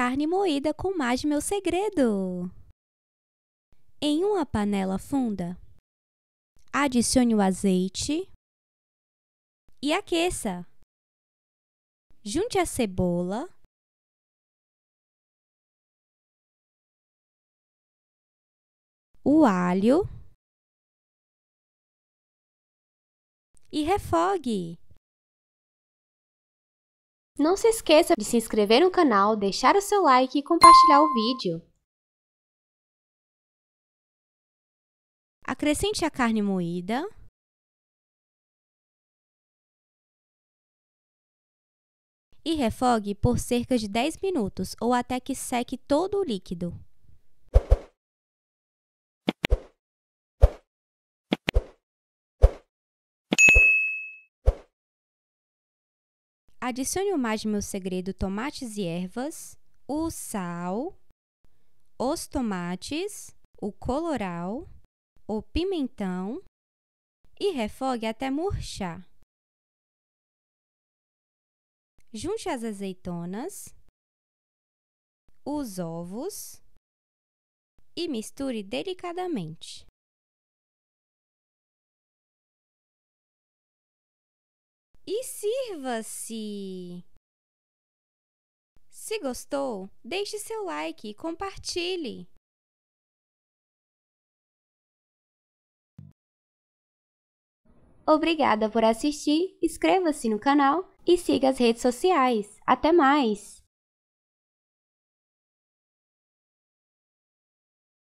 carne moída com mais meu segredo. Em uma panela funda, adicione o azeite e aqueça. Junte a cebola, o alho e refogue. Não se esqueça de se inscrever no canal, deixar o seu like e compartilhar o vídeo. Acrescente a carne moída. E refogue por cerca de 10 minutos ou até que seque todo o líquido. Adicione o mais de meu segredo tomates e ervas, o sal, os tomates, o coloral, o pimentão e refogue até murchar. Junte as azeitonas, os ovos e misture delicadamente. e sirva-se! Se gostou, deixe seu like e compartilhe! Obrigada por assistir, inscreva-se no canal e siga as redes sociais. Até mais!